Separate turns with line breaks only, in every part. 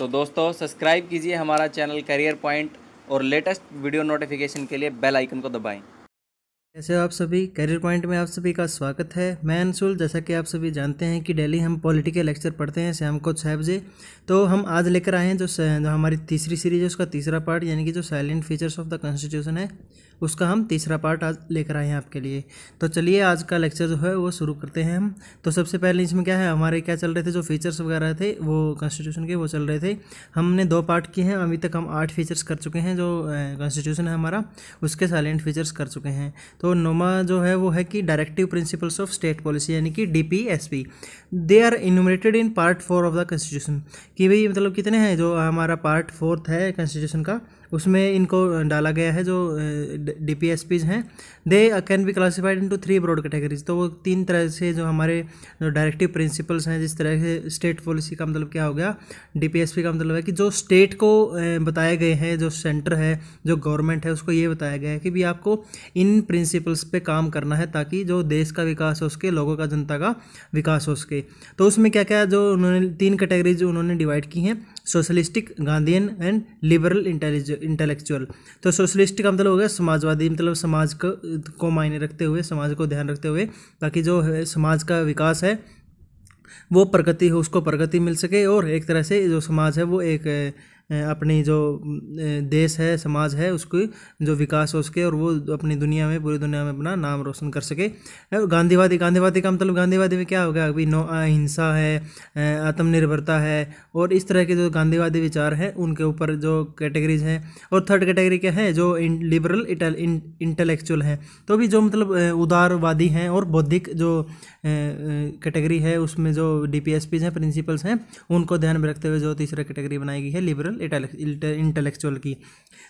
तो दोस्तों सब्सक्राइब कीजिए हमारा चैनल करियर पॉइंट और लेटेस्ट वीडियो नोटिफिकेशन के लिए बेल आइकन को दबाएं कैसे आप सभी करियर पॉइंट में आप सभी का स्वागत है मैं अंशुल जैसा कि आप सभी जानते हैं कि डेली हम पॉलिटिकल लेक्चर पढ़ते हैं शाम को छः बजे तो हम आज लेकर आए हैं जो, जो हमारी तीसरी सीरीज है उसका तीसरा पार्ट यानी कि जो salient features of the constitution है उसका हम तीसरा पार्ट आज लेकर आए हैं आपके लिए तो चलिए आज का लेक्चर जो है वो शुरू करते हैं हम तो सबसे पहले इसमें क्या है हमारे क्या चल रहे थे जो फीचर्स वगैरह थे वो कॉन्स्टिट्यूशन के वो चल रहे थे हमने दो पार्ट किए हैं अभी तक हम आठ फीचर्स कर चुके हैं जो कॉन्स्टिट्यूशन है हमारा उसके साइलेंट फीचर्स कर चुके हैं तो नोमा जो है वो है कि directive principles of state policy यानी कि D P S P they are enumerated in part four of the constitution कि भाई मतलब कितने हैं जो हमारा पार्ट फोर्थ है कॉन्स्टिट्यूशन का उसमें इनको डाला गया है जो डी पी एस पीज हैं they can be classified into three broad categories तो वो तीन तरह से जो हमारे जो डायरेक्टिव प्रिंसिपल्स हैं जिस तरह से स्टेट पॉलिसी का मतलब क्या हो गया डी पी एस पी का मतलब है कि जो स्टेट को बताए गए हैं जो सेंटर है जो गवर्नमेंट है उसको ये बताया गया है कि भी आपको इन प्रिंसिपल्स पे काम करना है ताकि जो देश का विकास हो सके लोगों का जनता का विकास हो सके तो उसमें क्या क्या जो उन्होंने तीन कैटेगरीज उन्होंने डिवाइड की हैं socialistic Gandhian and liberal intellectual तो सोशलिस्टिक का मतलब हो गया समाजवादी मतलब समाज को, को मायने रखते हुए समाज को ध्यान रखते हुए ताकि जो है समाज का विकास है वो प्रगति हो उसको प्रगति मिल सके और एक तरह से जो समाज है वो एक अपनी जो देश है समाज है उसको जो विकास हो सके और वो अपनी दुनिया में पूरी दुनिया में अपना नाम रोशन कर सके और गांधीवादी गांधीवादी का मतलब गांधीवादी में क्या होगा अभी नौ अहिंसा है आत्मनिर्भरता है और इस तरह के जो गांधीवादी विचार हैं उनके ऊपर जो कैटेगरीज हैं और थर्ड कैटेगरी क्या है जो लिबरल इंटेलेक्चुअल हैं तो भी जो मतलब उदारवादी हैं और बौद्धिक जो कैटेगरी है उसमें जो डी हैं प्रिंसिपल्स हैं उनको ध्यान में रखते हुए जो तीसरा कैटेगरी बनाई गई है लिबरल इंटेलेक्चुअल की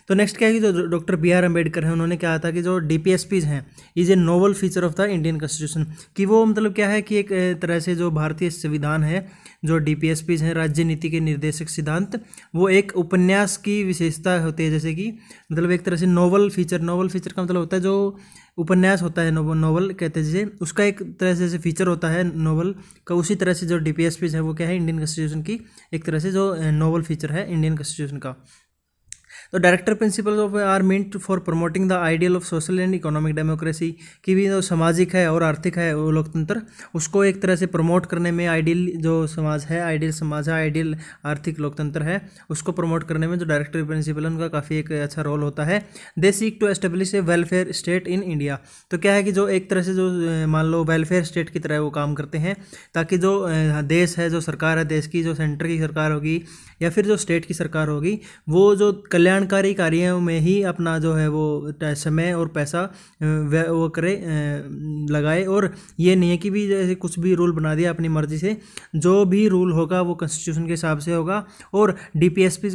तो नेक्स्ट क्या है कि जो डॉक्टर बी आर अम्बेडकर हैं उन्होंने कहा था कि जो डी पी एस पीज हैं is a novel feature of the Indian constitution कि वो मतलब क्या है कि एक तरह से जो भारतीय संविधान है जो डी पी एस पीज हैं राज्य नीति के निर्देशक सिद्धांत वो एक उपन्यास की विशेषता होती है जैसे कि मतलब एक तरह से नोवल फीचर नोवल फीचर का मतलब होता है जो उपन्यास होता है नोवल कहते हैं जिसे उसका एक तरह से जैसे फीचर होता है नोवल का उसी तरह से जो डी पी है वो क्या है इंडियन कॉन्स्टिट्यूशन की एक तरह से जो नोवल फीचर है इंडियन कॉन्स्टिट्यूशन का तो director principle of are meant for promoting the ideal of social and economic democracy की भी जो सामाजिक है और आर्थिक है वो लोकतंत्र उसको एक तरह से प्रमोट करने में आइडियल जो समाज है आइडियल समाज है आइडियल आर्थिक लोकतंत्र है उसको प्रमोट करने में जो डायरेक्टर प्रिंसिपल है उनका काफ़ी एक अच्छा रोल होता है they seek to establish a welfare state in India तो क्या है कि जो एक तरह से जो मान लो वेलफेयर स्टेट की तरह वो काम करते हैं ताकि जो देश है जो सरकार है देश की जो सेंटर की सरकार होगी या फिर जो स्टेट की सरकार होगी वो जो कल्याण कल्याणकारी कार्यों में ही अपना जो है वो समय और पैसा वो करे लगाए और ये नहीं है कि भी जैसे कुछ भी रूल बना दिया अपनी मर्जी से जो भी रूल होगा वो कॉन्स्टिट्यूशन के हिसाब से होगा और डी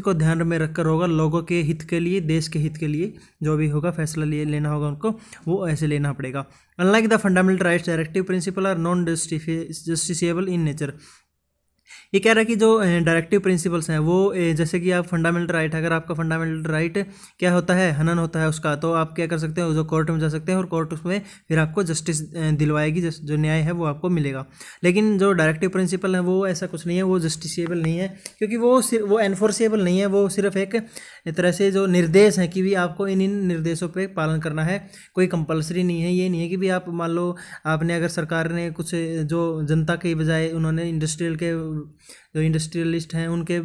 को ध्यान में रखकर होगा लोगों के हित के लिए देश के हित के लिए जो भी होगा फैसला लिए लेना होगा उनको वो ऐसे लेना पड़ेगा unlike the fundamental rights directive principle are non justiciable in nature ये कह रहा है कि जो डायरेक्टिव प्रिंसिपल्स हैं वो जैसे कि आप फंडामेंटल राइट अगर आपका फंडामेंटल राइट क्या होता है हनन होता है उसका तो आप क्या कर सकते हैं जो कोर्ट में जा सकते हैं और कोर्ट उसमें फिर आपको जस्टिस दिलवाएगी जो न्याय है वो आपको मिलेगा लेकिन जो डायरेक्टिव प्रिंसिपल है वो ऐसा कुछ नहीं है वो जस्टिसबल नहीं है क्योंकि वो वो एनफोर्सेबल नहीं है वो सिर्फ एक तरह से जो निर्देश हैं कि भी आपको इन इन निर्देशों पर पालन करना है कोई कंपलसरी नहीं है ये नहीं है कि भी आप मान लो आपने अगर सरकार ने कुछ जो जनता के बजाय उन्होंने इंडस्ट्रियल के जो इंडस्ट्रियलिस्ट हैं उनके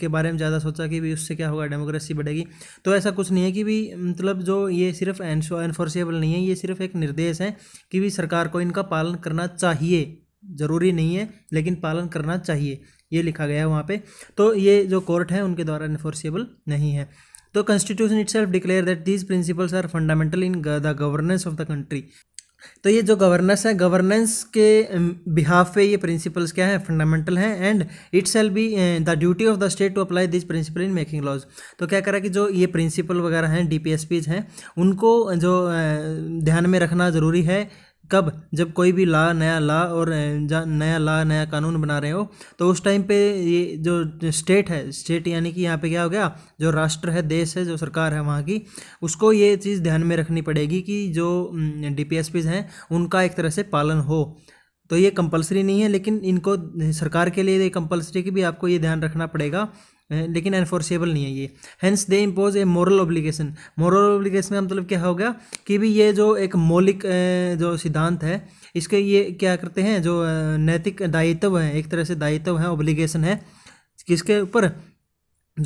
के बारे में ज़्यादा सोचा कि भी उससे क्या होगा डेमोक्रेसी बढ़ेगी तो ऐसा कुछ नहीं है कि भी मतलब जो ये सिर्फ एनफोर्सेबल नहीं है ये सिर्फ एक निर्देश है कि भी सरकार को इनका पालन करना चाहिए ज़रूरी नहीं है लेकिन पालन करना चाहिए ये लिखा गया है वहाँ पे तो ये जो कोर्ट है उनके द्वारा इन्फोर्सेबल नहीं है तो constitution itself declare that these principles are fundamental in the governance of the country तो ये जो गवर्नेंस है गवर्नेंस के बिहाफ um, पे ये प्रिंसिपल्स क्या है फंडामेंटल हैं and it shall be the duty of the state to apply this principle in making laws तो क्या करा कि जो ये प्रिंसिपल वगैरह हैं डी हैं उनको जो uh, ध्यान में रखना ज़रूरी है कब जब कोई भी ला नया ला और नया ला नया कानून बना रहे हो तो उस टाइम पे ये जो स्टेट है स्टेट यानी कि यहाँ पे क्या हो गया जो राष्ट्र है देश है जो सरकार है वहाँ की उसको ये चीज़ ध्यान में रखनी पड़ेगी कि जो डी हैं उनका एक तरह से पालन हो तो ये कंपलसरी नहीं है लेकिन इनको सरकार के लिए ये कंपलसरी की भी आपको ये ध्यान रखना पड़ेगा लेकिन एनफोर्सेबल नहीं है ये hence they impose a moral obligation moral obligation का मतलब क्या होगा कि भी ये जो एक मौलिक जो सिद्धांत है इसके ये क्या करते हैं जो नैतिक दायित्व है एक तरह से दायित्व है ऑब्लिगेशन है किसके ऊपर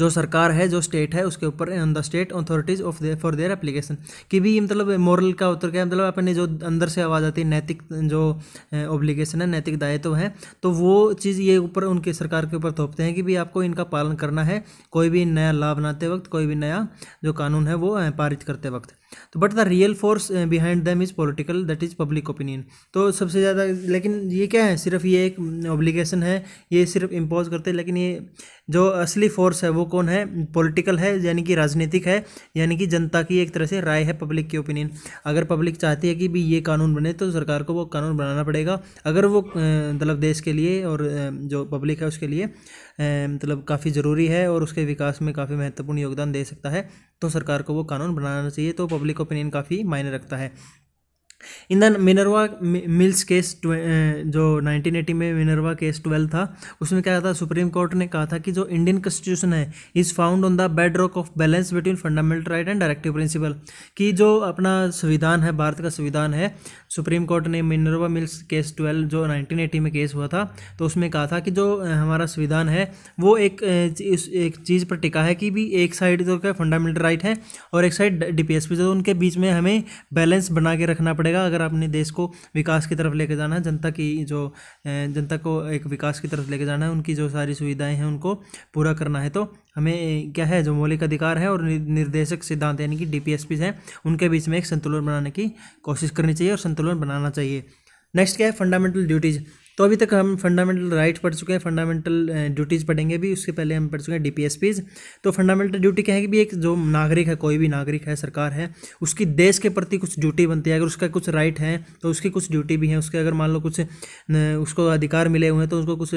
जो सरकार है जो स्टेट है उसके ऊपर on the state authorities of they for their application कि भी मतलब मॉरल का उत्तर क्या है मतलब अपने जो अंदर से आवाज़ आती है नैतिक जो ऑब्लिगेशन uh, है नैतिक दायित्व तो है तो वो चीज़ ये ऊपर उनके सरकार के ऊपर थोपते हैं कि भी आपको इनका पालन करना है कोई भी नया लाभ बनाते वक्त कोई भी नया जो कानून है वो uh, पारित करते वक्त तो but the real force behind them is political that is public opinion तो सबसे ज़्यादा लेकिन ये क्या है सिर्फ ये एक ऑब्लिगेशन mm, है ये सिर्फ इम्पोज करते हैं लेकिन ये जो असली फोर्स है वो कौन है पोलिटिकल है यानी कि राजनीतिक है यानी कि जनता की एक तरह से राय है पब्लिक की ओपिनियन अगर पब्लिक चाहती है कि भी ये कानून बने तो सरकार को वो कानून बनाना पड़ेगा अगर वो eh, मतलब देश के लिए और eh, जो पब्लिक है उसके लिए मतलब काफ़ी ज़रूरी है और उसके विकास में काफ़ी महत्वपूर्ण योगदान दे सकता है तो सरकार को वो कानून बनाना चाहिए तो पब्लिक ओपिनियन काफ़ी मायने रखता है in the Minerva Mills case जो 1980 में मिनरवा केस 12 था उसमें क्या था सुप्रीम कोर्ट ने कहा था कि जो इंडियन कॉन्स्टिट्यूशन है is found on the bedrock of balance between fundamental right and directive principle कि जो अपना संविधान है भारत का संविधान है सुप्रीम कोर्ट ने मिनरवा मिल्स केस ट्वेल्व जो नाइनटीन में केस हुआ था तो उसमें कहा था कि जो हमारा संविधान है वो एक एक चीज़ पर टिका है कि भी एक साइड जो क्या फंडामेंटल राइट है और एक साइड डी पी जो उनके बीच में हमें बैलेंस बना के रखना पड़ेगा रहेगा अगर आपने देश को विकास की तरफ लेके जाना है जनता की जो जनता को एक विकास की तरफ लेके जाना है उनकी जो सारी सुविधाएं हैं उनको पूरा करना है तो हमें क्या है जो मौलिक अधिकार है और निर्देशक सिद्धांत यानी कि डी हैं उनके बीच में एक संतुलन बनाने की कोशिश करनी चाहिए और संतुलन बनाना चाहिए नेक्स्ट क्या है फंडामेंटल ड्यूटीज़ तो अभी तक हम फंडामेंटल राइट पढ़ चुके हैं फंडामेंटल ड्यूटीज़ पढ़ेंगे भी उसके पहले हम पढ़ चुके हैं डीपीएसपीज तो फंडामेंटल ड्यूटी क्या है कि भी एक जो नागरिक है कोई भी नागरिक है सरकार है उसकी देश के प्रति कुछ ड्यूटी बनती है अगर उसका कुछ राइट है तो उसकी कुछ ड्यूटी भी है उसके अगर मान लो कुछ उसको अधिकार मिले हुए हैं तो उसको कुछ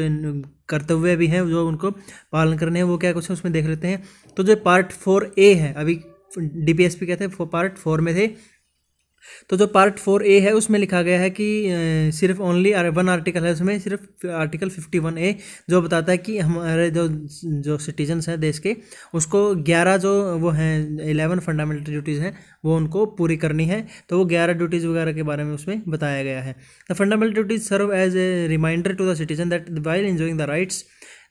कर्तव्य भी हैं जो उनको पालन करने हैं वो क्या कुछ है उसमें देख लेते हैं तो जो पार्ट फोर ए है अभी डी पी एस पी क्या थे पार्ट फोर में थे तो जो पार्ट फोर ए है उसमें लिखा गया है कि सिर्फ ओनली वन आर्टिकल है उसमें सिर्फ आर्टिकल फिफ्टी वन ए जो बताता है कि हमारे जो जो सिटीजन्स हैं देश के उसको ग्यारह जो वो हैं एलेवन फंडामेंटल ड्यूटीज़ हैं वो उनको पूरी करनी है तो वो ग्यारह ड्यूटीज़ वगैरह के बारे में उसमें बताया गया है the fundamental duties serve as a reminder to the citizen that while enjoying the rights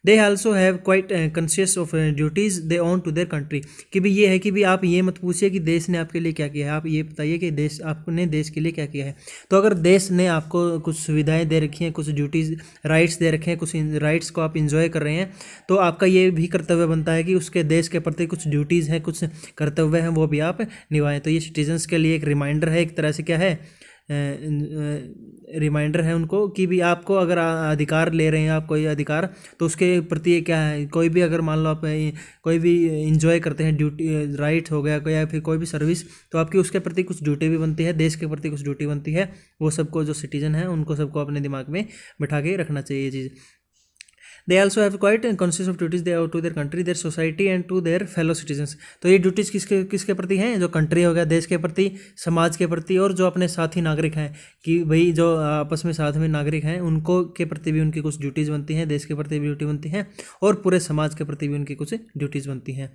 they also have quite conscious of duties they owe to their country कि भी ये है कि भी आप ये मत पूछिए कि देश ने आपके लिए क्या किया है आप ये बताइए कि देश आपने देश के लिए क्या किया है तो अगर देश ने आपको कुछ सुविधाएं दे रखी हैं कुछ ड्यूटीज़ राइट्स दे रखे हैं कुछ राइट्स को आप इंजॉय कर रहे हैं तो आपका ये भी कर्तव्य बनता है कि उसके देश के प्रति कुछ ड्यूटीज़ हैं कुछ कर्तव्य हैं वो भी आप निभाएं तो ये सिटीजन्स के लिए एक रिमाइंडर है एक तरह से क्या है रिमाइंडर है उनको कि भी आपको अगर अधिकार ले रहे हैं आप कोई अधिकार तो उसके प्रति क्या है कोई भी अगर मान लो आप कोई भी इंजॉय करते हैं ड्यूटी राइट हो गया या फिर कोई भी सर्विस तो आपकी उसके प्रति कुछ ड्यूटी भी बनती है देश के प्रति कुछ ड्यूटी बनती है वो सबको जो सिटीजन है उनको सबको अपने दिमाग में बैठा के रखना चाहिए ये चीज़ they also have quite conscious of duties they to their country their society and to their fellow citizens तो ये ड्यूटीज़ किसके किसके प्रति हैं जो कंट्री हो गया देश के प्रति समाज के प्रति और जो अपने साथी नागरिक हैं कि भाई जो आपस में साथ में नागरिक हैं उनको के प्रति भी उनकी कुछ ड्यूटीज़ बनती हैं देश के प्रति भी ड्यूटी बनती हैं और पूरे समाज के प्रति भी उनकी कुछ ड्यूटीज़ बनती हैं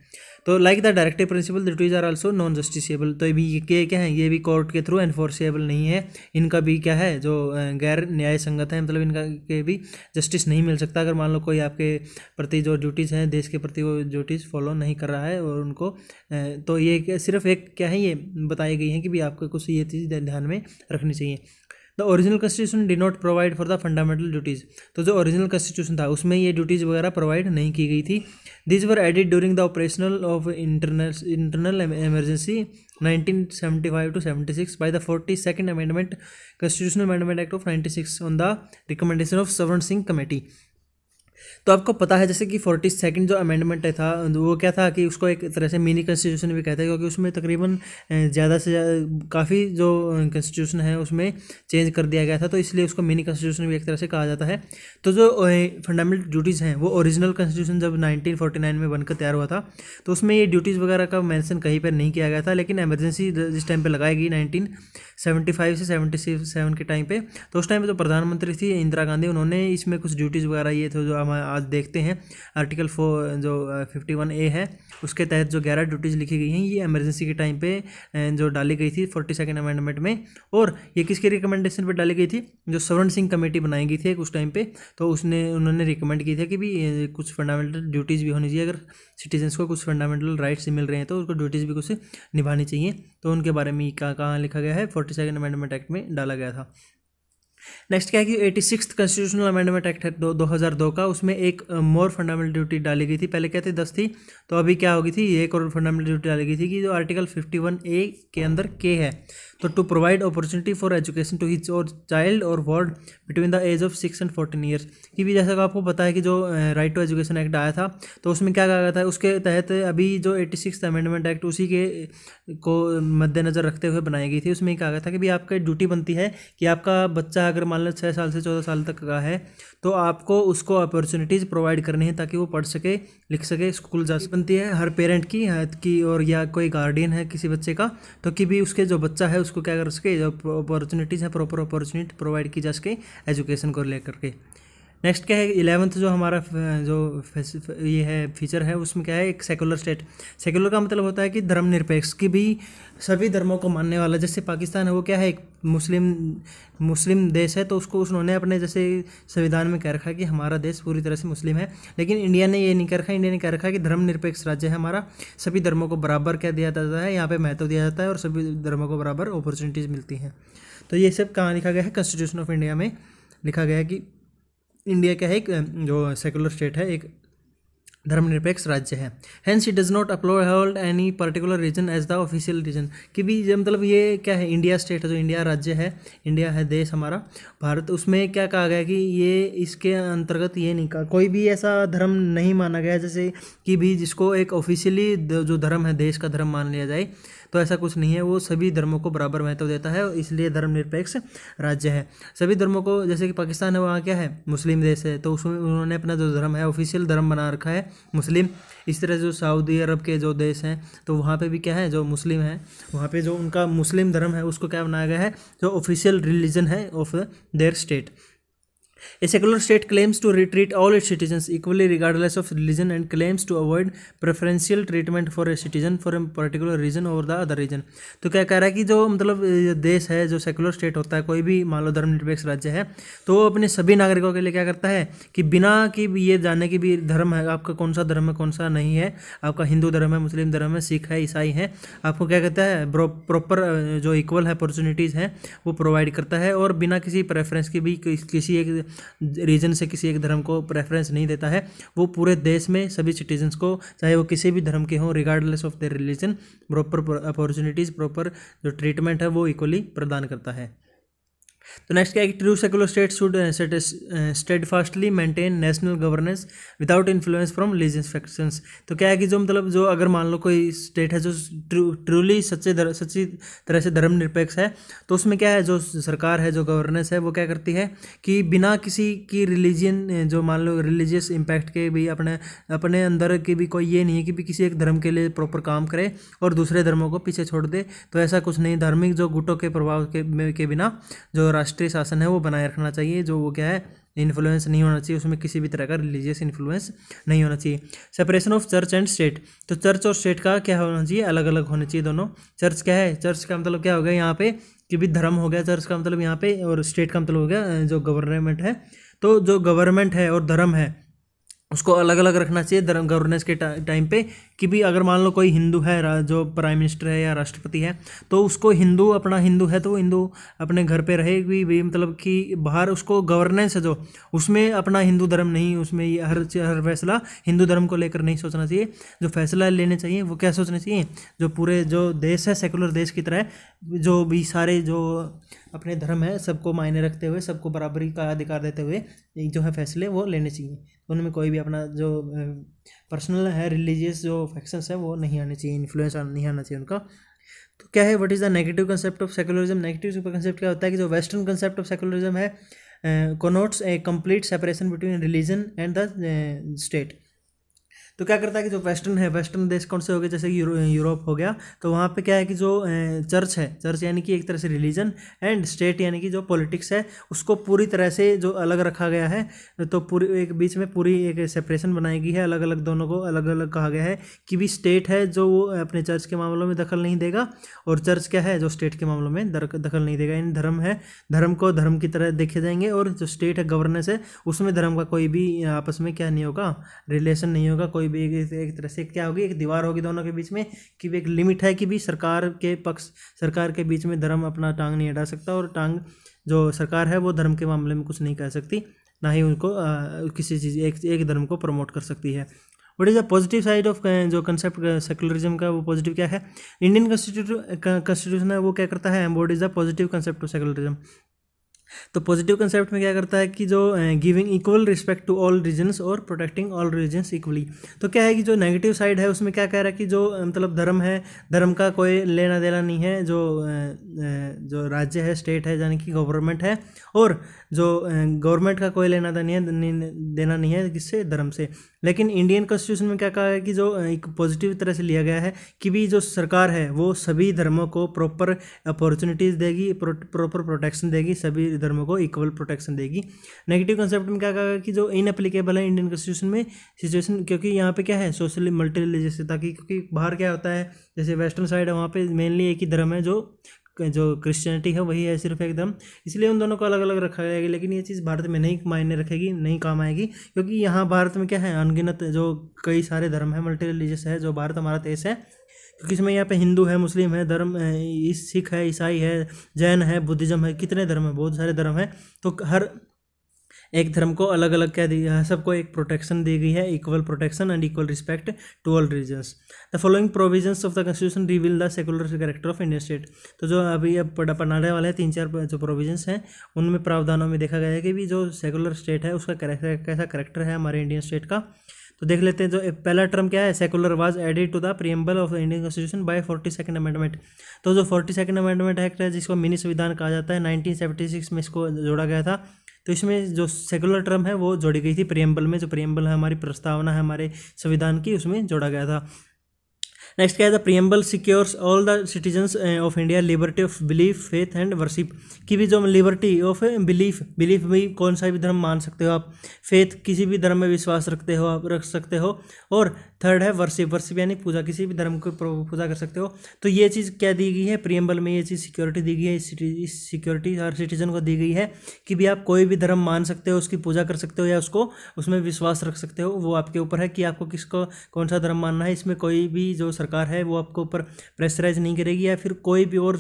तो like the directive principle duties are also non justiciable तो ये भी ये क्या है ये भी कोर्ट के थ्रू एनफोर्सेबल नहीं है इनका भी क्या है जो गैर न्याय संगत है मतलब इनका के भी जस्टिस नहीं मिल सकता अगर मान लो कोई आपके प्रति जो ड्यूटीज़ हैं देश के प्रति वो ड्यूटीज़ फॉलो नहीं कर रहा है और उनको तो ये सिर्फ एक क्या है ये बताई गई है कि भी आपको कुछ ये चीज़ ध्यान में रखनी चाहिए the original constitution did not provide for the fundamental duties तो जो ओरिजिनल कॉन्स्टिट्यूशन था उसमें ये ड्यूटीज़ वगैरह प्रोवाइड नहीं की गई थी these were added during the operational of internal internal emergency 1975 to seventy six by the forty second amendment constitutional amendment act of ninety six on the recommendation of Swaran Singh committee तो आपको पता है जैसे कि फोर्टी सेकेंड जो amendment था वो क्या था कि उसको एक तरह से मिनी कॉन्स्टिट्यूशन भी कहते हैं क्योंकि उसमें तकरीबन ज़्यादा से ज़्यादा काफ़ी जो कॉन्स्टिट्यूशन है उसमें चेंज कर दिया गया था तो इसलिए उसको मिनी कॉन्स्टिट्यूशन भी एक तरह से कहा जाता है तो जो फंडामेंटल ड्यूटीज़ हैं वो ओरिजिनल कॉन्स्टिट्यूशन जब नाइनटीन में बनकर तैयार हुआ था तो उसमें ये ड्यूटीज़ वगैरह का मैंसन कहीं पर नहीं किया गया था लेकिन एमरजेंसी जिस टाइम पर लगाई गई नाइनटीन सेवेंटी फाइव से सेवेंटी सेवन के टाइम पे तो उस टाइम पे तो प्रधानमंत्री थी इंदिरा गांधी उन्होंने इसमें कुछ ड्यूटीज़ वगैरह ये थे जो हम आज देखते हैं आर्टिकल फोर जो फिफ्टी वन ए है उसके तहत जो ग्यारह ड्यूटीज़ लिखी गई हैं ये एमरजेंसी के टाइम पे जो डाली गई थी फोर्टी सेकेंड अमेंडमेंट में और ये किसके रिकमेंडेशन पर डाली गई थी जो स्वर्ण सिंह कमेटी बनाई गई थी उस टाइम पर तो उसने उन्होंने रिकमेंड की थी कि भी कुछ फंडामेंटल ड्यूटीज़ भी होनी चाहिए अगर सिटीजन्स को कुछ फंडामेंटल राइट्स मिल रहे हैं तो उसको ड्यूटीज़ भी कुछ निभानी चाहिए तो उनके बारे में कहाँ कहाँ लिखा गया है forty forty second amendment act में डाला गया था नेक्स्ट क्या है कि eighty six constitutional amendment act है दो, दो हज़ार दो का उसमें एक मोर फंडामेंटल ड्यूटी डाली गई थी पहले क्या थी दस थी तो अभी क्या होगी थी एक और फंडामेंटल ड्यूटी डाली गई थी कि जो आर्टिकल फिफ्टी वन ए के अंदर के है तो to provide opportunity for education to each और चाइल्ड और world between the age of six and fourteen years भी जैसा कि आपको पता है कि जो राइट टू एजुकेशन एक्ट आया था तो उसमें क्या कहा गया था उसके तहत अभी जो एट्टी सिक्स अमेंडमेंट एक्ट उसी के को मद्देनज़र रखते हुए बनाई गई थी उसमें कहा गया था कि भी आपका ड्यूटी बनती है कि आपका बच्चा अगर मान लो छः साल से चौदह साल तक का है तो आपको उसको अपॉर्चुनिटीज़ प्रोवाइड करनी है ताकि वो पढ़ सके लिख सके स्कूल जा बनती है हर पेरेंट की की और या कोई गार्डियन है किसी बच्चे का तो कि भी उसके जो बच्चा है उस उसको क्या कर सके अपॉर्चुनिटीज़ है प्रॉपर अपॉर्चुनिटी प्रोवाइड की जा सके एजुकेशन को लेकर के नेक्स्ट क्या है इलेवंथ जो हमारा जो ये है फीचर है उसमें क्या है एक सेकुलर स्टेट सेकुलर का मतलब होता है कि धर्मनिरपेक्ष की भी सभी धर्मों को मानने वाला जैसे पाकिस्तान है वो क्या है एक मुस्लिम मुस्लिम देश है तो उसको उन्होंने अपने जैसे संविधान में कह रखा है कि हमारा देश पूरी तरह से मुस्लिम है लेकिन इंडिया ने ये नहीं कर रखा इंडिया ने कह रखा है कि धर्मनिरपेक्ष राज्य है हमारा सभी धर्मों को बराबर क्या दिया जाता है यहाँ पर महत्व दिया जाता है और सभी धर्मों को बराबर अपॉर्चुनिटीज़ मिलती हैं तो ये सब कहाँ लिखा गया है कॉन्स्टिट्यूशन ऑफ इंडिया में लिखा गया है कि इंडिया क्या है एक जो सेकुलर स्टेट है एक धर्मनिरपेक्ष राज्य है hence it does not uphold hold any particular religion as the official religion कि भी मतलब ये क्या है इंडिया स्टेट है जो इंडिया राज्य है इंडिया है देश हमारा भारत उसमें क्या कहा गया कि ये इसके अंतर्गत ये नहीं कहा कोई भी ऐसा धर्म नहीं माना गया जैसे कि भी जिसको एक ऑफिशियली जो धर्म है देश का धर्म मान लिया जाए तो ऐसा कुछ नहीं है वो सभी धर्मों को बराबर महत्व देता है इसलिए धर्मनिरपेक्ष राज्य है सभी धर्मों को जैसे कि पाकिस्तान है वहाँ क्या है मुस्लिम देश है तो उसमें उन्होंने अपना जो धर्म है ऑफिशियल धर्म बना रखा है मुस्लिम इस तरह जो सऊदी अरब के जो देश हैं तो वहाँ पर भी क्या है जो मुस्लिम है वहाँ पर जो उनका मुस्लिम धर्म है उसको क्या बनाया गया है जो ऑफिशियल रिलीजन है of their state A secular state claims to treat all its citizens equally regardless of religion and claims to avoid preferential treatment for a citizen for a particular religion over the other region. तो क्या कह रहा है कि जो मतलब देश है जो सेकुलर स्टेट होता है कोई भी मान लो धर्मनिरपेक्ष राज्य है तो वो अपने सभी नागरिकों के लिए क्या करता है कि बिना कि ये जाने की भी धर्म है आपका कौन सा धर्म है कौन सा नहीं है आपका हिंदू धर्म है मुस्लिम धर्म है सिख है ईसाई है आपको क्या कहता है प्रॉपर जो इक्वल अपॉर्चुनिटीज़ हैं वो प्रोवाइड करता है और बिना किसी प्रेफरेंस के भी किसी एक रीजन से किसी एक धर्म को प्रेफरेंस नहीं देता है वो पूरे देश में सभी सिटीजन्स को चाहे वो किसी भी धर्म के हों regardless of their religion proper opportunities proper जो ट्रीटमेंट है वो इक्वली प्रदान करता है तो नेक्स्ट क्या है कि true secular state should steadfastly maintain national governance without influence from religious factions तो क्या है कि जो मतलब जो अगर मान लो कोई स्टेट है जो ट्रूली सच्चे दर, सच्ची तरह से धर्मनिरपेक्ष है तो उसमें क्या है जो सरकार है जो गवर्नेंस है वो क्या करती है कि बिना किसी की रिलीजियन uh, जो मान लो रिलीजियस इम्पैक्ट के भी अपने अपने अंदर की भी कोई ये नहीं है कि भी किसी एक धर्म के लिए प्रॉपर काम करे और दूसरे धर्मों को पीछे छोड़ दे तो ऐसा कुछ नहीं धार्मिक जो गुटों के प्रभाव के, के बिना जो राष्ट्रीय शासन है वो बनाए रखना चाहिए जो वो क्या है इन्फ्लुएंस नहीं होना चाहिए उसमें किसी भी तरह का रिलीजियस इन्फ्लुएंस नहीं होना चाहिए separation of church and state तो चर्च और स्टेट का क्या होना चाहिए अलग अलग होना चाहिए दोनों चर्च क्या है चर्च का मतलब क्या हो गया यहाँ पे कि भी धर्म हो गया चर्च का मतलब यहाँ पे और स्टेट का मतलब हो गया जो गवर्नमेंट है तो जो गवर्नमेंट है और धर्म है उसको अलग अलग रखना चाहिए धर्म गवर्नेंस के टाइम पे कि भी अगर मान लो कोई हिंदू है जो प्राइम मिनिस्टर है या राष्ट्रपति है तो उसको हिंदू अपना हिंदू है तो वो हिंदू अपने घर पे रहे भी, भी मतलब कि बाहर उसको गवर्नेंस है जो उसमें अपना हिंदू धर्म नहीं उसमें ये हर हर फैसला हिंदू धर्म को लेकर नहीं सोचना चाहिए जो फैसला लेने चाहिए वो क्या सोचने चाहिए जो पूरे जो देश है सेकुलर देश की तरह जो भी सारे जो अपने धर्म है सबको मायने रखते हुए सबको बराबरी का अधिकार देते हुए जो है फैसले वो लेने चाहिए उनमें कोई भी अपना जो पर्सनल है रिलीजियस जो फैक्शंस है वो नहीं आने चाहिए इन्फ्लुएंस नहीं आना चाहिए उनका तो क्या है what is the negative concept of secularism negative concept क्या होता है कि जो वेस्टर्न कंसेप्ट ऑफ सेकुलरिज्म है connotes a complete separation between religion and the state तो क्या करता है कि जो वेस्टर्न है वेस्टर्न देश कौन से हो गए जैसे कि यूरो, यूरोप हो गया तो वहाँ पे क्या है कि जो चर्च है चर्च यानी कि एक तरह से रिलीजन एंड स्टेट यानी कि जो पॉलिटिक्स है उसको पूरी तरह से जो अलग रखा गया है तो पूरी एक बीच में पूरी एक सेपरेशन बनाई गई है अलग अलग दोनों को अलग अलग कहा गया है कि भी स्टेट है जो वो अपने चर्च के मामलों में दखल नहीं देगा और चर्च क्या है जो स्टेट के मामलों में दखल नहीं देगा यानी धर्म है धर्म को धर्म की तरह देखे जाएंगे और जो स्टेट है गवर्नेंस है उसमें धर्म का कोई भी आपस में क्या नहीं होगा रिलेशन नहीं होगा कोई भी एक, एक तरह से क्या होगी एक दीवार होगी दोनों के बीच में कि भी एक लिमिट है कि भी सरकार के पक्ष सरकार के बीच में धर्म अपना टांग नहीं हटा सकता और टांग जो सरकार है वो धर्म के मामले में कुछ नहीं कह सकती ना ही उनको आ, किसी चीज़ एक एक धर्म को प्रमोट कर सकती है what is the positive side of जो कंसेप्ट सेकुलरिज्म का वो पॉजिटिव क्या है इंडियन कॉन्स्टिट्यूशन है वो क्या करता है what is the positive concept of secularism तो पॉजिटिव कंसेप्ट में क्या करता है कि जो giving equal respect to all religions और प्रोटेक्टिंग ऑल रीजन्स इक्वली तो क्या है कि जो नेगेटिव साइड है उसमें क्या कह रहा है कि जो मतलब धर्म है धर्म का कोई लेना देना नहीं है जो जो राज्य है स्टेट है यानी कि गवर्नमेंट है और जो गवर्नमेंट का कोई लेना देना नहीं है देना नहीं है किससे धर्म से लेकिन इंडियन कॉन्स्टिट्यूशन में क्या कहा है कि जो एक पॉजिटिव तरह से लिया गया है कि भी जो सरकार है वो सभी धर्मों को प्रॉपर अपॉर्चुनिटीज़ देगी प्रॉपर प्रोटेक्शन देगी सभी धर्मों को इक्वल प्रोटेक्शन देगी नेगेटिव कंसेप्ट में क्या कहा कि जो इनएप्लीकेबल है इंडियन कॉन्स्टिट्यूशन में सिचुएशन क्योंकि यहाँ पे क्या है सोशली मल्टी रिलीजियसता की क्योंकि बाहर क्या होता है जैसे वेस्टर्न साइड है वहाँ पे मेनली एक ही धर्म है जो जो क्रिश्चियनिटी है वही है सिर्फ एकदम इसलिए उन दोनों को अलग अलग रखा जाएगा लेकिन ये चीज़ भारत में नहीं मायने रखेगी नहीं काम आएगी क्योंकि यहाँ भारत में क्या है अनगिनत जो कई सारे धर्म है मल्टी रिलीजियस है जो भारत हमारा देश है क्योंकि इसमें यहाँ पे हिंदू है मुस्लिम है धर्म सिख है ईसाई है जैन है बुद्धिज़्म है कितने धर्म है बहुत सारे धर्म हैं तो हर एक धर्म को अलग अलग क्या दी है सबको एक प्रोटेक्शन दी गई है equal protection and equal respect to all religions the following provisions of the constitution reveal the secular character of Indian state तो जो अभी अब पढ़ाने वाले हैं तीन चार जो प्रोविजंस हैं उनमें प्रावधानों में देखा गया है कि भी जो सेकुलर स्टेट है उसका कैसा करेक्टर है हमारे इंडियन स्टेट का तो देख लेते हैं जो पहला टर्म क्या है secular was added to the preamble of Indian constitution by forty second amendment तो जो फोर्टी सेकंड अमेंडमेंट एक्ट है जिसको मिनी संविधान कहा जाता है नाइनटीन सेवेंटी सिक्स में इसको जोड़ा गया था तो इसमें जो सेकुलर टर्म है वो जोड़ी गई थी प्रियम्बल में जो प्रियम्बल है हमारी प्रस्तावना है हमारे संविधान की उसमें जोड़ा गया था नेक्स्ट क्या है the preamble secures all the citizens of India liberty of belief faith and worship की भी जो लिबर्टी ऑफ बिलीफ बिलीफ भी कौन सा भी धर्म मान सकते हो आप फेथ किसी भी धर्म में विश्वास रखते हो आप रख सकते हो और थर्ड है वर्षिप वर्षिप यानी पूजा किसी भी धर्म को पूजा कर सकते हो तो ये चीज़ क्या दी गई है प्रियम्बल में ये चीज़ सिक्योरिटी दी गई है इस सिक्योरिटी हर सिटीजन को दी गई है कि भी आप कोई भी धर्म मान सकते हो उसकी पूजा कर सकते हो या उसको उसमें विश्वास रख सकते हो वो आपके ऊपर है कि आपको किसको कौन सा धर्म मानना है इसमें कोई भी जो सरकार है वो आपके ऊपर प्रेशराइज नहीं करेगी या फिर कोई भी और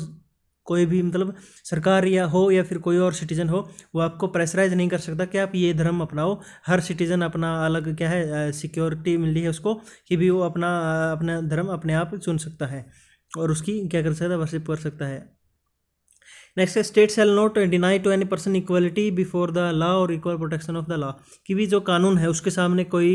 कोई भी मतलब सरकार या हो या फिर कोई और सिटीजन हो वो आपको प्रेशराइज नहीं कर सकता कि आप ये धर्म अपनाओ हर सिटीजन अपना अलग क्या है सिक्योरिटी मिली है उसको कि भी वो अपना अपना धर्म अपने आप चुन सकता है और उसकी क्या कर सकता है वर्षिप कर सकता है नेक्स्ट है state shall not deny to any person equality before the law और equal protection of the law कि भी जो कानून है उसके सामने कोई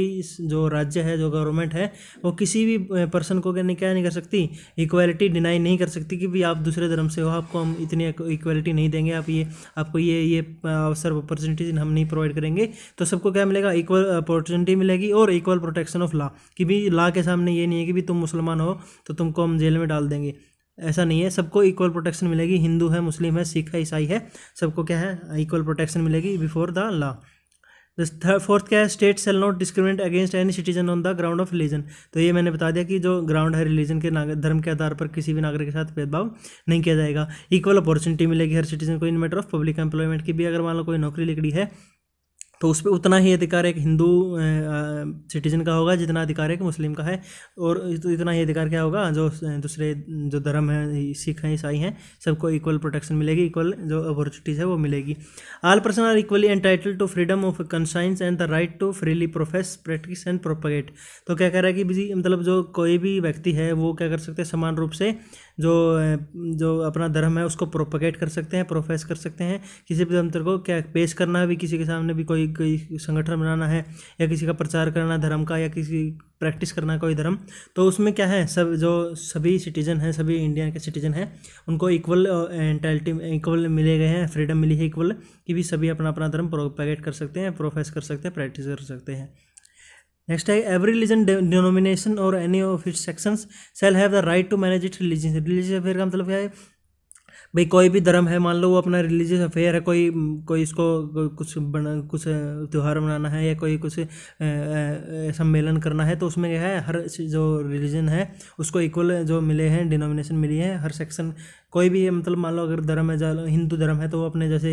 जो राज्य है जो गवर्नमेंट है वो किसी भी पर्सन को कहने क्या नहीं कर सकती इक्वलिटी डिनाई नहीं कर सकती कि भी आप दूसरे धर्म से हो आपको हम इतनी इक्वलिटी नहीं देंगे आप ये आपको ये ये अवसर अपॉर्चुनिटीज हम नहीं प्रोवाइड करेंगे तो सबको क्या मिलेगा इक्वल अपॉर्चुनिटी मिलेगी और इक्वल प्रोटेक्शन ऑफ लॉ कि भी लॉ के सामने ये नहीं है कि भी तुम मुसलमान हो तो तुमको हम जेल में डाल देंगे ऐसा नहीं है सबको इक्वल प्रोटेक्शन मिलेगी हिंदू है मुस्लिम है सिख है ईसाई है सबको क्या है इक्वल प्रोटेक्शन मिलेगी before the law third fourth क्या है state shall not discriminate against any citizen on the ground of religion तो ये मैंने बता दिया कि जो ग्राउंड है रिलीजन के धर्म के आधार पर किसी भी नागरिक के साथ भेदभाव नहीं किया जाएगा इक्वल अपॉर्चुनिटी मिलेगी हर सिटीजन को in matter of public employment की भी अगर मान लो कोई नौकरी लिखड़ी है तो उस पर उतना ही अधिकार एक हिंदू सिटीजन का होगा जितना अधिकार एक मुस्लिम का है और इतना ही अधिकार क्या होगा जो दूसरे जो धर्म है सिख हैं ईसाई हैं सबको इक्वल प्रोटेक्शन मिलेगी इक्वल जो अपॉर्चुनिटीज़ है वो मिलेगी all persons are equally entitled to freedom of conscience and the right to freely profess practise and propagate तो क्या कह रहा है कि मतलब जो कोई भी व्यक्ति है वो क्या कर सकते हैं समान रूप से जो जो अपना धर्म है उसको प्रोपगेट कर सकते हैं प्रोफेस कर सकते हैं किसी भी धर्म को क्या पेश करना भी किसी के सामने भी कोई कोई कोई संगठन बनाना है या किसी का प्रचार करना धर्म का या किसी प्रैक्टिस करना कोई धर्म तो उसमें क्या है सब जो सभी सिटीजन हैं सभी इंडिया के सिटीजन हैं उनको इक्वल एंटाइलिटी इक्वल मिले गए हैं फ्रीडम मिली है इक्वल कि भी सभी अपना अपना धर्म प्रोपैगेट कर सकते हैं प्रोफेस कर सकते हैं प्रैक्टिस कर सकते हैं नेक्स्ट है एवरी रिलीजन डिनोमिनेशन और any of its sections shall have the right to manage it religion religion affair का मतलब क्या है भाई कोई भी धर्म है मान लो वो अपना रिलीजियस अफेयर है कोई कोई इसको कुछ बना कुछ त्यौहार मनाना है या कोई कुछ सम्मेलन करना है तो उसमें क्या है हर जो रिलीजन है उसको इक्वल जो मिले हैं डिनोमिनेशन मिली है हर सेक्शन कोई भी मतलब मान लो अगर धर्म है हिंदू धर्म है तो वो अपने जैसे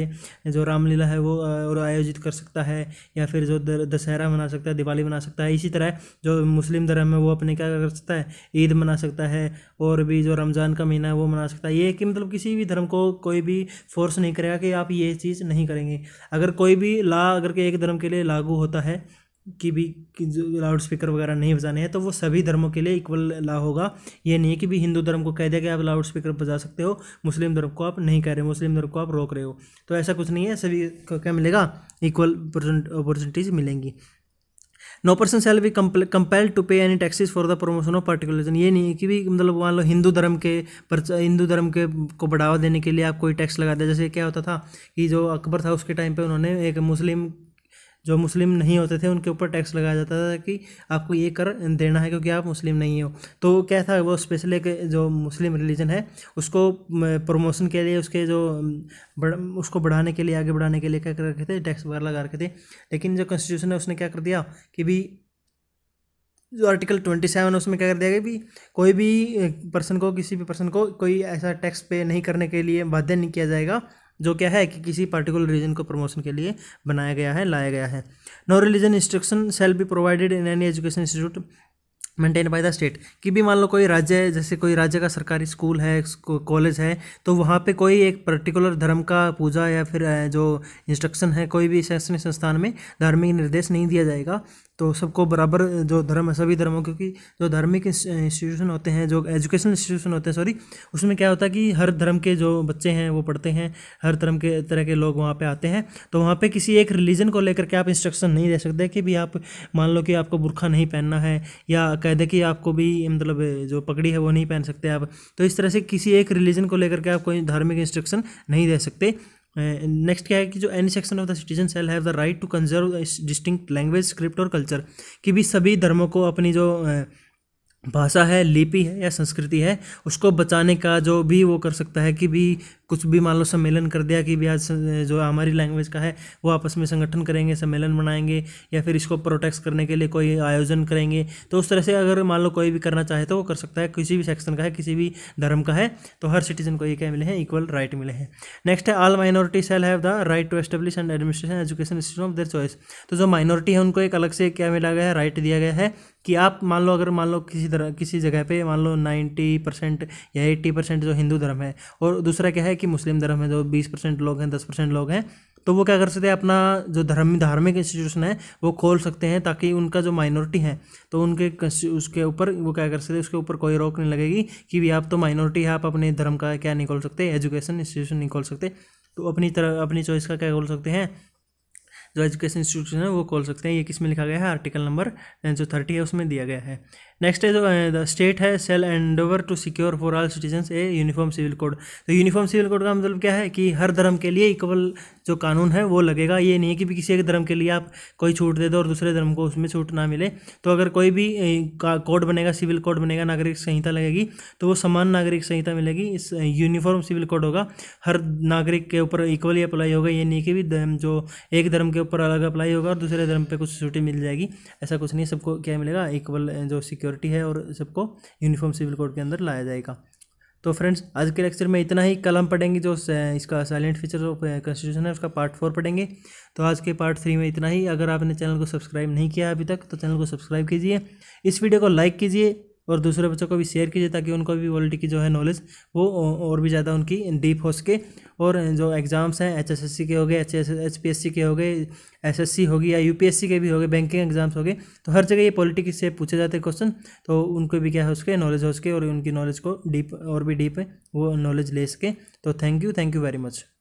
जो रामलीला है वो और आयोजित कर सकता है या फिर जो दशहरा मना सकता है दिवाली मना सकता है इसी तरह जो मुस्लिम धर्म है वो अपने क्या कर सकता है ईद मना सकता है और भी जो रमज़ान का महीना है वो मना सकता है ये कि मतलब किसी भी धर्म को कोई भी फोर्स नहीं करेगा कि आप ये चीज़ नहीं करेंगे अगर कोई भी ला अगर के एक धर्म के लिए लागू होता है की भी लाउड स्पीकर वगैरह नहीं बजाने हैं तो वो सभी धर्मों के लिए इक्वल ला होगा ये नहीं है कि भी हिंदू धर्म को कह दिया कि आप लाउड स्पीकर बजा सकते हो मुस्लिम धर्म को आप नहीं कह रहे मुस्लिम धर्म को आप रोक रहे हो तो ऐसा कुछ नहीं है सभी को क्या मिलेगा इक्वल अपॉर्चुनिटीज़ मिलेंगी no person shall be compelled to pay any taxes for the promotion of particularism ये नहीं है कि भी मतलब मान लो हिंदू धर्म के पर हिंदू धर्म के को बढ़ावा देने के लिए आप कोई टैक्स लगा दें जैसे क्या होता था कि जो अकबर था उसके टाइम पे उन्होंने एक मुस्लिम जो मुस्लिम नहीं होते थे उनके ऊपर टैक्स लगाया जाता था कि आपको ये कर देना है क्योंकि आप मुस्लिम नहीं हो तो क्या था वो स्पेशल एक जो मुस्लिम रिलीजन है उसको प्रमोशन के लिए उसके जो बढ़, उसको बढ़ाने के लिए आगे बढ़ाने के लिए क्या कर रखे थे टैक्स वगैरह लगा रखे थे लेकिन जो कॉन्स्टिट्यूशन है उसने क्या कर दिया कि भी जो आर्टिकल ट्वेंटी सेवन उसमें क्या कर दिया गया भी कोई भी पर्सन को किसी भी पर्सन को कोई ऐसा टैक्स पे नहीं करने के लिए बाध्य नहीं किया जाएगा जो क्या है कि किसी पर्टिकुलर रीजन को प्रमोशन के लिए बनाया गया है लाया गया है no religion instruction shall be provided in any education institute maintain by the state कि भी मान लो कोई राज्य है जैसे कोई राज्य का सरकारी स्कूल है कॉलेज है तो वहाँ पे कोई एक पर्टिकुलर धर्म का पूजा या फिर जो इंस्ट्रक्शन है कोई भी शैक्षणिक संस्थान में धार्मिक निर्देश नहीं दिया जाएगा तो सबको बराबर जो धर्म है सभी धर्मों क्योंकि जो धार्मिक इंस्टीट्यूशन होते हैं जो एजुकेशन इंस्टीट्यूशन होते हैं सॉरी उसमें क्या होता है कि हर धर्म के जो बच्चे हैं वो पढ़ते हैं हर धर्म के तरह के लोग वहाँ पर आते हैं तो वहाँ पर किसी एक रिलीजन को लेकर के आप इंस्ट्रक्शन नहीं दे सकते कि भी आप मान लो कि आपको बुरखा नहीं पहनना है या कह दें कि आपको भी मतलब जो पगड़ी है वो नहीं पहन सकते आप तो इस तरह से किसी एक रिलीजन को लेकर के आप कोई धार्मिक इंस्ट्रक्शन नहीं दे सकते नेक्स्ट क्या है कि जो any section of the citizen shall have the right to conserve distinct language script और कल्चर कि भी सभी धर्मों को अपनी जो uh, भाषा है लिपि है या संस्कृति है उसको बचाने का जो भी वो कर सकता है कि भी कुछ भी मान लो सम्मेलन कर दिया कि भी आज जो हमारी लैंग्वेज का है वो आपस में संगठन करेंगे सम्मेलन बनाएंगे या फिर इसको प्रोटेक्ट करने के लिए कोई आयोजन करेंगे तो उस तरह से अगर मान लो कोई भी करना चाहे तो वो कर सकता है किसी भी सेक्शन का है किसी भी धर्म का है तो हर सिटीजन को ये क्या मिले हैं इक्वल राइट मिले हैं नेक्स्ट है all minority shall have the right to establish and administration education system of their choice तो जो माइनॉरिटी है उनको एक अलग से क्या मिला गया है राइट दिया गया है कि आप मान लो अगर मान लो किसी धर्म किसी जगह पे मान लो नाइन्टी परसेंट या एट्टी परसेंट जो हिंदू धर्म है और दूसरा क्या है कि मुस्लिम धर्म है जो तो बीस परसेंट लोग हैं दस परसेंट लोग हैं तो वो क्या कर सकते हैं अपना जो धर्म धार्मिक इंस्टीट्यूशन है वो खोल सकते हैं ताकि उनका जो माइनॉरिटी है तो उनके उसके ऊपर वो क्या कर सकते हैं उसके ऊपर कोई रोक नहीं लगेगी कि भी आप तो माइनॉरिटी है आप अपने धर्म का क्या नहीं खोल सकते एजुकेशन इंस्टीट्यूशन नहीं खोल सकते तो अपनी तरह अपनी चॉइस का क्या खोल सकते हैं जो एजुकेशन इंस्टीट्यूशन है वो खोल सकते हैं ये किस में लिखा गया है आर्टिकल नंबर जो थर्टी है उसमें दिया गया है नेक्स्ट है जो द स्टेट है shall endeavour to secure for all citizen a uniform civil code तो यूनिफॉर्म सिविल कोड का मतलब क्या है कि हर धर्म के लिए इक्वल जो कानून है वो लगेगा ये नहीं है कि भी किसी एक धर्म के लिए आप कोई छूट दे दो और दूसरे धर्म को उसमें छूट ना मिले तो अगर कोई भी कोड बनेगा सिविल कोड बनेगा नागरिक संहिता लगेगी तो वो समान नागरिक संहिता मिलेगी इस यूनिफॉर्म सिविल कोड होगा हर नागरिक के ऊपर इक्वली अप्लाई होगा ये नहीं कि भी जो एक धर्म के ऊपर अलग अप्लाई होगा और दूसरे धर्म पर कुछ छुट्टी मिल जाएगी ऐसा कुछ नहीं सबको क्या मिलेगा इक्वल जो सिक्योर अथॉरिटी है और सबको यूनिफॉर्म सिविल कोड के अंदर लाया जाएगा तो फ्रेंड्स आज के लेक्चर में इतना ही कलम पढ़ेंगे जो इसका साइलेंट फीचर ऑफ कॉन्स्टिट्यूशन है उसका पार्ट फोर पढ़ेंगे तो आज के पार्ट थ्री में इतना ही अगर आपने चैनल को सब्सक्राइब नहीं किया अभी तक तो चैनल को सब्सक्राइब कीजिए इस वीडियो को लाइक कीजिए और दूसरे बच्चों को भी शेयर कीजिए ताकि उनको भी पॉलिटी की जो है नॉलेज वो और भी ज़्यादा उनकी डीप हो सके और जो एग्ज़ाम्स हैं एच एस एस सी के हो गए H H P S C के हो गए एस एस सी होगी या यू पी एस सी के भी हो गए बैंकिंग एग्जाम्स हो गए तो हर जगह ये पॉलिटिक्स से पूछे जाते हैं क्वेश्चन तो उनको भी क्या हो सके नॉलेज हो सके और उनकी नॉलेज को डीप और भी डीप वो नॉलेज ले सके तो thank you thank you very much